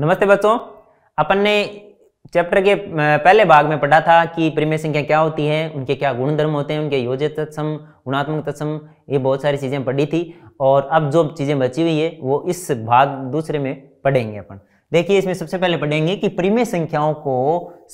नमस्ते बच्चों अपन ने चैप्टर के पहले भाग में पढ़ा था कि परिमेय संख्या क्या होती है उनके क्या गुण धर्म होते हैं उनके योज्य तत्सम गुणात्मक तत्सम ये बहुत सारी चीज़ें पढ़ी थी और अब जो चीज़ें बची हुई है वो इस भाग दूसरे में पढ़ेंगे अपन देखिए इसमें सबसे पहले पढ़ेंगे कि परिमेय संख्याओं को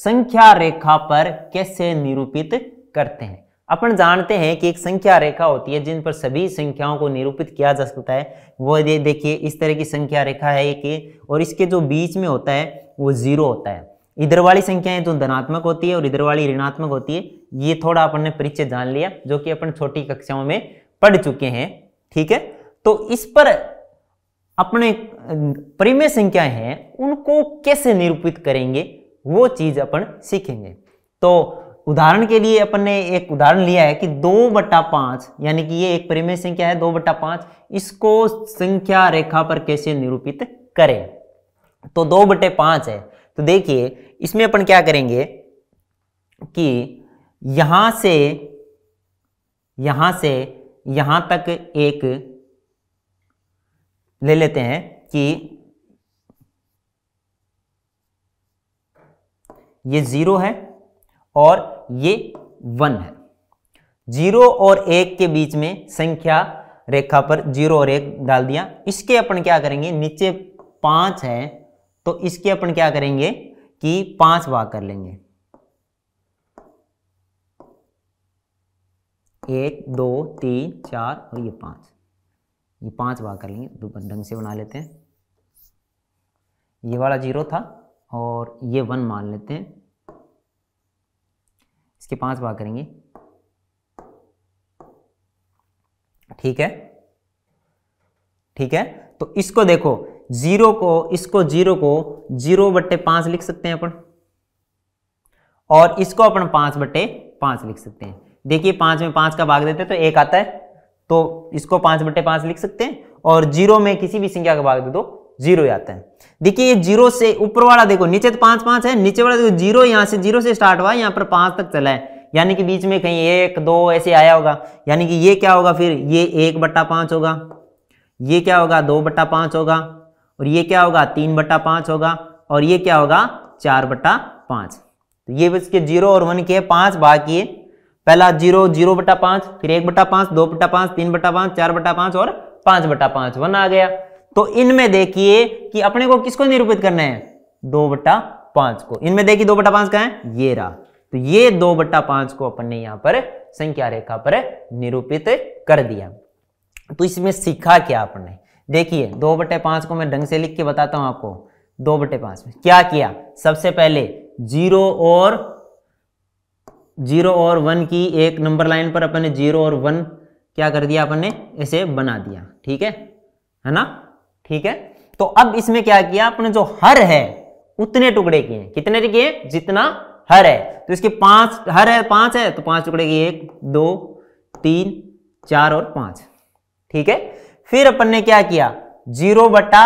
संख्या रेखा पर कैसे निरूपित करते हैं अपन जानते हैं कि एक संख्या रेखा होती है जिन पर सभी संख्याओं को निरूपित किया जा सकता है वो ये देखिए इस तरह की संख्या रेखा है एक और इसके जो बीच में होता है वो जीरो होता है इधर वाली संख्याएं जो धनात्मक होती है और इधर वाली ऋणात्मक होती है ये थोड़ा अपन ने परिचय जान लिया जो कि अपन छोटी कक्षाओं में पढ़ चुके हैं ठीक है तो इस पर अपने परिमेय संख्याएं हैं उनको कैसे निरूपित करेंगे वो चीज अपन सीखेंगे तो उदाहरण के लिए अपन ने एक उदाहरण लिया है कि दो बट्टा पांच यानी कि ये एक परिमेय संख्या है दो बट्टा पांच इसको संख्या रेखा पर कैसे निरूपित करें तो दो बटे पांच है तो देखिए इसमें अपन क्या करेंगे कि यहां से यहां से यहां तक एक ले लेते हैं कि ये जीरो है और ये वन है जीरो और एक के बीच में संख्या रेखा पर जीरो और एक डाल दिया इसके अपन क्या करेंगे नीचे पांच है तो इसके अपन क्या करेंगे कि पांच भाग कर लेंगे एक दो तीन चार और ये पांच ये पांच भाग कर लेंगे ढंग से बना लेते हैं ये वाला जीरो था और ये वन मान लेते हैं इसके पांच भाग करेंगे ठीक है ठीक है तो इसको देखो जीरो को इसको जीरो को जीरो बट्टे पांच लिख सकते हैं अपन और इसको अपन पांच बट्टे पांच लिख सकते हैं देखिए पांच में पांच का भाग देते हैं तो एक आता है तो इसको पांच बट्टे पांच लिख सकते हैं और जीरो में किसी भी संख्या का भाग दे दो जीरो आते हैं देखिए ये जीरो से ऊपर वाला देखो नीचे तो पांच पांच है नीचे वाला देखो जीरो यहाँ से जीरो से स्टार्ट हुआ यहाँ पर पांच तक चला है यानी कि बीच में कहीं एक दो ऐसे आया होगा यानी कि ये क्या होगा फिर ये एक बट्टा पांच होगा ये क्या होगा दो बट्टा पांच होगा और ये क्या होगा तीन बट्टा पांच होगा और ये क्या होगा चार बट्टा पांच तो ये इसके जीरो और वन के पांच भाग किए पहला जीरो जीरो बट्टा पांच फिर एक बट्टा पांच दो बट्टा पांच तीन बट्टा पांच चार बट्टा पांच और पांच बट्टा पांच वन आ गया तो इनमें देखिए कि अपने को किसको निरूपित करना है दो बट्टा पांच को इनमें देखिए दो बट्टा पांच का है ये रहा तो ये दो बट्टा पांच को अपन ने यहां पर संख्या रेखा पर निरूपित कर दिया तो इसमें सीखा क्या आपने देखिए दो बटे पांच को मैं ढंग से लिख के बताता हूं आपको दो बटे पांच में क्या किया सबसे पहले जीरो और जीरो और वन की एक नंबर लाइन पर अपने जीरो और वन क्या कर दिया अपन ने इसे बना दिया ठीक है है ना ठीक है तो अब इसमें क्या किया आपने जो हर है उतने टुकड़े किए कितने किए जितना हर है तो इसके पांच हर है पांच है तो पांच टुकड़े किए एक दो तीन चार और पांच ठीक है फिर अपन ने क्या किया जीरो बटा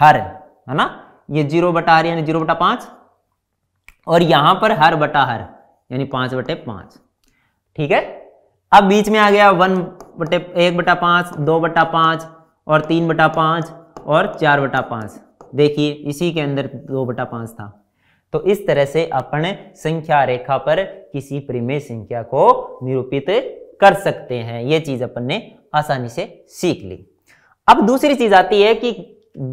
हर है ना ये जीरो बटा हर यानी जीरो बटा पांच और यहां पर हर बटा हर यानी पांच बटे पांच ठीक है अब बीच में आ गया वन बटे एक बटा पांच दो बटा पांच और तीन बटा पाँच और चार बटा पाँच देखिए इसी के अंदर दो बटा पाँच था तो इस तरह से अपन संख्या रेखा पर किसी परिमेय संख्या को निरूपित कर सकते हैं ये चीज अपन ने आसानी से सीख ली अब दूसरी चीज आती है कि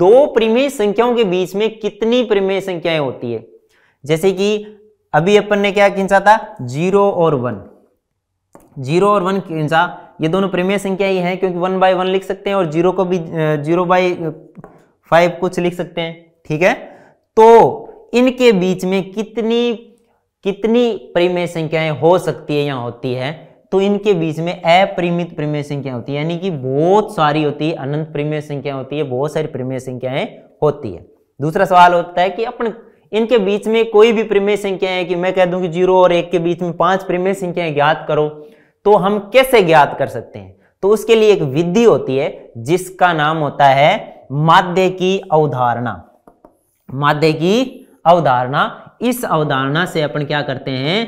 दो परिमेय संख्याओं के बीच में कितनी परिमेय संख्याएं होती है जैसे कि अभी अपन ने क्या खींचा था जीरो और वन जीरो और वन खींचा ये दोनों प्रेमीय संख्या ही है क्योंकि वन बाय वन लिख सकते हैं और जीरो को भी जीरो बाई फाइव कुछ लिख सकते हैं ठीक है तो इनके बीच में कितनी कितनी परिमेय संख्याएं हो सकती है या होती है तो इनके बीच में अपरिमित परिमेय संख्या होती है यानी कि बहुत सारी होती है अनंत परिमेय संख्या होती है बहुत सारी परिमेय संख्याएं होती है दूसरा सवाल होता है कि अपन इनके बीच में कोई भी परिमेय संख्या है कि मैं कह दूं कि जीरो और एक के बीच में पांच परिमेय संख्याएं ज्ञात करो तो हम कैसे ज्ञात कर सकते हैं तो उसके लिए एक विधि होती है जिसका नाम होता है माध्य की अवधारणा माध्य की अवधारणा इस अवधारणा से अपन क्या करते हैं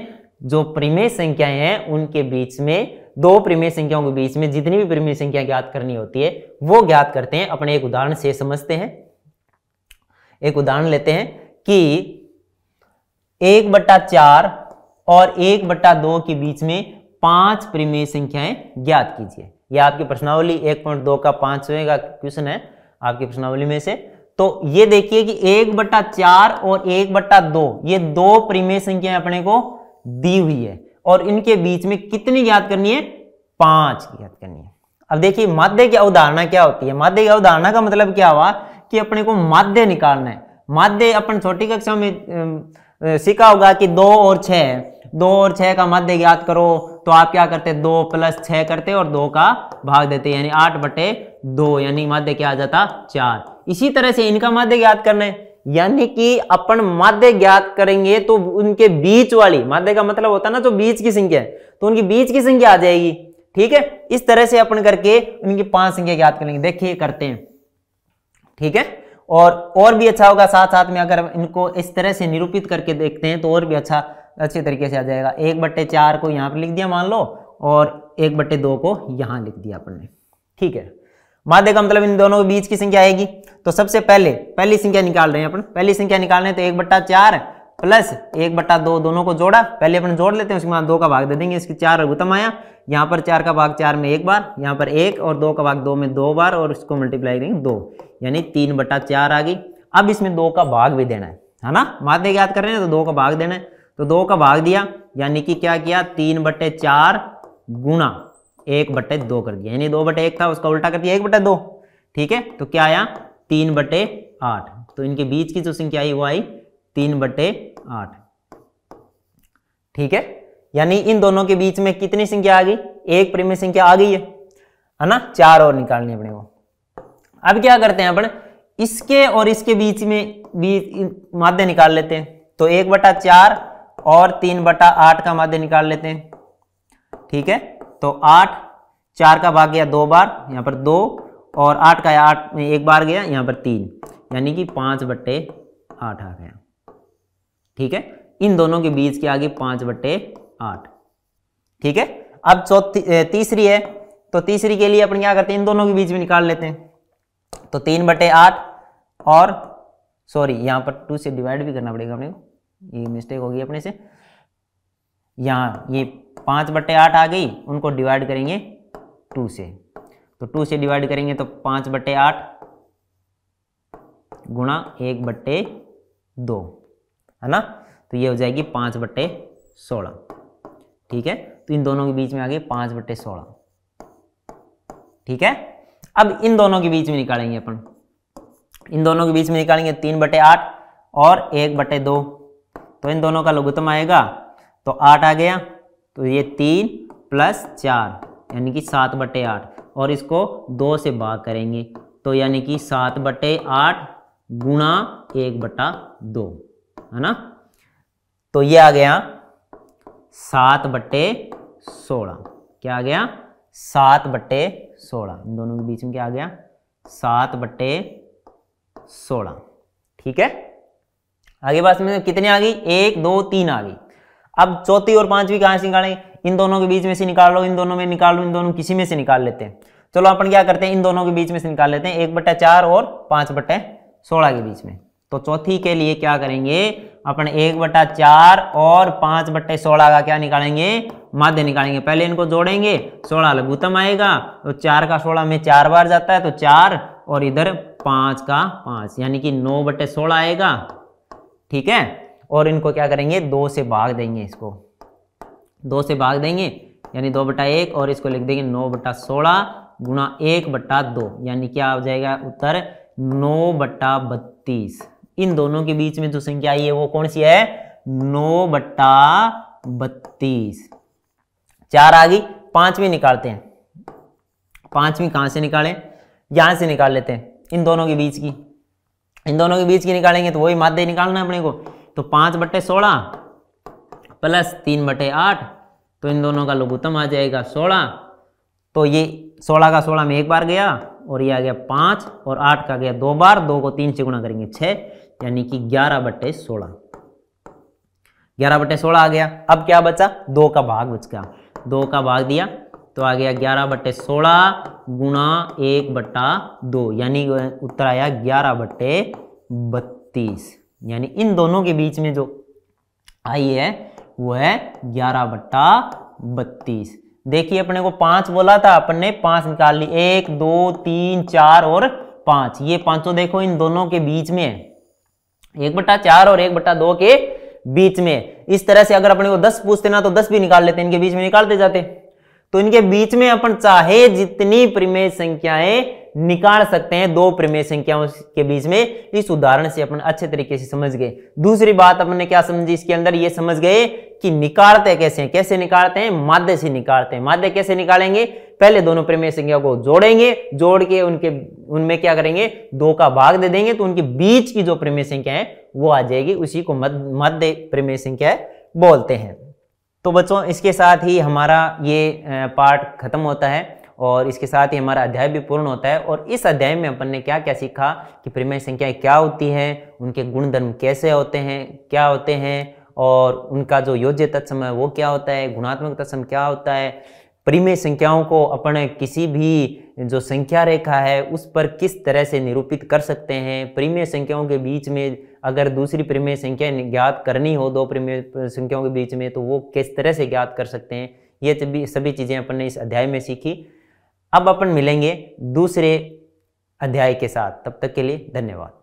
जो प्रीमेय संख्याएं हैं उनके बीच में दो प्रीमेय संख्याओं के बीच में जितनी भी प्रीमेय संख्या ज्ञात करनी होती है वो ज्ञात करते हैं अपने एक उदाहरण से समझते हैं एक उदाहरण लेते हैं कि एक बट्टा चार और एक बट्टा दो के बीच में पांच प्रीमेय संख्याएं ज्ञात कीजिए यह आपकी प्रश्नावली एक पॉइंट दो का पांचवें का क्वेश्चन है आपकी प्रश्नावली में से तो ये देखिए कि एक बट्टा चार और एक बट्टा दो ये दो प्रीमेय संख्याएं अपने को दी हुई है और इनके बीच में कितनी ज्ञात करनी है पांच ज्ञात करनी है अब देखिए माध्य की अवधारणा क्या होती है माध्य की अवधारणा का मतलब क्या हुआ कि अपने को माध्य निकालना है माध्य अपन छोटी कक्षा में सीखा होगा कि दो और छह दो और छह का माध्य ज्ञात करो तो आप क्या करते दो प्लस छह करते और दो का भाग देते यानी आठ बटे दो यानी माध्य क्या आ जाता चार इसी तरह से इनका माध्य ज्ञात करना है यानी कि अपन माध्य ज्ञात करेंगे तो उनके बीच वाली माध्य का मतलब होता है ना जो तो बीच की संख्या है तो उनकी बीच की संख्या आ जाएगी ठीक है इस तरह से अपन करके उनकी पांच संख्या ज्ञात करेंगे देखिए करते हैं ठीक है और और भी अच्छा होगा साथ साथ में अगर इनको इस तरह से निरूपित करके देखते हैं तो और भी अच्छा अच्छे तरीके से आ जाएगा एक बट्टे चार को यहाँ पर लिख दिया मान लो और एक बट्टे दो को यहाँ लिख दिया अपन ने ठीक है माध्य का मतलब इन दोनों के बीच की संख्या आएगी तो सबसे पहले पहली संख्या निकाल रहे हैं अपन पहली संख्या निकाल रहे हैं तो एक बट्टा चार प्लस एक बट्टा दो दोनों को जोड़ा पहले अपन जोड़ लेते हैं उसके बाद दो का भाग दे देंगे इसकी चार रघुतम आया यहाँ पर चार का भाग चार में एक बार यहाँ पर एक और दो का भाग दो में दो बार और इसको मल्टीप्लाई करेंगे दो यानी तीन बट्टा चार आ गई अब इसमें दो का भाग भी देना है है ना माध्य याद कर रहे हैं तो दो का भाग देना है तो दो का भाग दिया यानी कि क्या किया तीन बटे चार गुना एक बटे दो कर दिया यानी दो बटे एक था उसका उल्टा कर दिया एक बटे दो ठीक है तो क्या आया तीन बटे आठ तो इनके बीच की जो संख्या आई वो आई तीन बटे आठ ठीक है यानी इन दोनों के बीच में कितनी संख्या आ गई एक प्रेम संख्या आ गई है है ना चार और निकालनी अपने को अब क्या करते हैं अपन इसके और इसके बीच में बीच माध्य निकाल लेते हैं तो एक बटा चार और तीन बटा आठ का माध्य निकाल लेते हैं ठीक है तो आठ चार का भाग गया दो बार यहाँ पर दो और आठ का आठ एक बार गया यहाँ पर तीन यानी कि पाँच बट्टे आठ आ गया ठीक है इन दोनों के बीच के आगे पाँच बट्टे आठ ठीक है अब चौथी तीसरी है तो तीसरी के लिए अपन क्या करते हैं इन दोनों के बीच में निकाल लेते हैं तो तीन बटे आठ और सॉरी यहाँ पर टू से डिवाइड भी करना पड़ेगा अपने को ये मिस्टेक होगी अपने से यहाँ ये पाँच बटे आठ आ गई उनको डिवाइड करेंगे टू से तो टू से डिवाइड करेंगे तो पाँच बटे आठ गुणा एक बट्टे दो है ना तो ये हो जाएगी पाँच बट्टे सोलह ठीक है तो इन दोनों के बीच में आ गई पाँच बट्टे सोलह ठीक है अब इन दोनों के बीच में निकालेंगे अपन इन दोनों के बीच में निकालेंगे तीन बटे आठ और एक बटे दो तो इन दोनों का लघुतम आएगा तो आठ आ गया तो ये तीन प्लस चार यानी कि सात बटे आठ और इसको दो से भाग करेंगे तो यानी कि सात बटे आठ गुणा एक बटा दो है ना तो ये आ गया सात बटे सोलह क्या आ गया सात बटे सोलह इन दोनों के बीच में क्या आ गया सात बटे सोलह ठीक है आगे पास में कितने आ गई एक दो तीन आ गई अब चौथी और पांचवी कहां से निकाले इन दोनों के बीच में से निकाल लो इन दोनों में निकाल लो इन दोनों किसी में से निकाल लेते हैं चलो अपन क्या करते हैं इन दोनों के बीच में से निकाल लेते हैं एक बट्टा चार और पांच बट्टे सोलह के बीच में तो चौथी के लिए क्या करेंगे अपन एक बट्टा चार और पांच बट्टे सोलह का क्या निकालेंगे माध्य निकालेंगे पहले इनको जोड़ेंगे सोलह लघुतम आएगा तो चार का सोलह में चार बार जाता है तो चार और इधर पांच का पांच यानी कि नौ बट्टे सोलह आएगा ठीक है और इनको क्या करेंगे दो से भाग देंगे इसको दो से भाग देंगे यानी दो बटा एक और इसको लिख देंगे नौ बटा सोलह गुणा एक बट्टा दो यानी क्या हो जाएगा उत्तर नौ बट्टा बत्तीस इन दोनों के बीच में जो संख्या आई है वो कौन सी है नौ बट्टा बत्तीस चार आ गई पांचवी निकालते हैं पांचवी कहां से निकाले यहां से निकाल लेते हैं इन दोनों के बीच की इन दोनों के बीच की निकालेंगे तो वही माध्य निकालना है अपने को तो पांच बटे सोलह प्लस तीन बटे आठ तो इन दोनों का लघुतम आ जाएगा सोलह तो ये सोलह का सोलह में एक बार गया और ये आ गया पांच और आठ का गया दो बार दो को तीन से गुणा करेंगे छह यानी कि ग्यारह बटे सोलह ग्यारह बटे सोलह आ गया अब क्या बचा दो का भाग बच गया दो का भाग दिया तो आ गया ग्यारह बट्टे सोलह गुणा एक बट्टा दो यानी उत्तर आया ग्यारह बट्टे बत्तीस यानी इन दोनों के बीच में जो आई है वो है ग्यारह बट्टा बत्तीस देखिए अपने को पांच बोला था अपन ने पांच निकाल ली एक दो तीन चार और पांच ये पांचों देखो इन दोनों के बीच में है एक बट्टा चार और एक बट्टा दो के बीच में इस तरह से अगर अपने को दस पूछते ना तो दस भी निकाल लेते इनके बीच में निकालते जाते तो इनके बीच में अपन चाहे जितनी प्रमेय संख्याएं निकाल सकते हैं दो प्रमेय संख्याओं के बीच में इस उदाहरण से अपन अच्छे तरीके से समझ गए दूसरी बात अपन ने क्या समझी इसके अंदर ये समझ गए कि निकालते कैसे हैं कैसे निकालते हैं माध्य से निकालते हैं माध्य कैसे निकालेंगे पहले दोनों प्रमेय संख्या को जोड़ेंगे जोड़ के उनके उनमें क्या करेंगे दो का भाग दे देंगे तो उनके बीच की जो प्रमेय संख्या है वो आ जाएगी उसी को मध्य प्रमेय संख्या बोलते हैं तो बच्चों इसके साथ ही हमारा ये पार्ट खत्म होता है और इसके साथ ही हमारा अध्याय भी पूर्ण होता है और इस अध्याय में अपन ने क्या क्या सीखा कि प्रमेय संख्याएं क्या होती हैं उनके गुणधर्म कैसे होते हैं क्या होते हैं और उनका जो योज्य तत्सम है वो क्या होता है गुणात्मक तत्सम क्या होता है परिमेय संख्याओं को अपन किसी भी जो संख्या रेखा है उस पर किस तरह से निरूपित कर सकते हैं प्रीमेय संख्याओं के बीच में अगर दूसरी प्रीमेय संख्या ज्ञात करनी हो दो प्रीमेय संख्याओं के बीच में तो वो किस तरह से ज्ञात कर सकते हैं ये सभी चीज़ें अपन ने इस अध्याय में सीखी अब अपन मिलेंगे दूसरे अध्याय के साथ तब तक के लिए धन्यवाद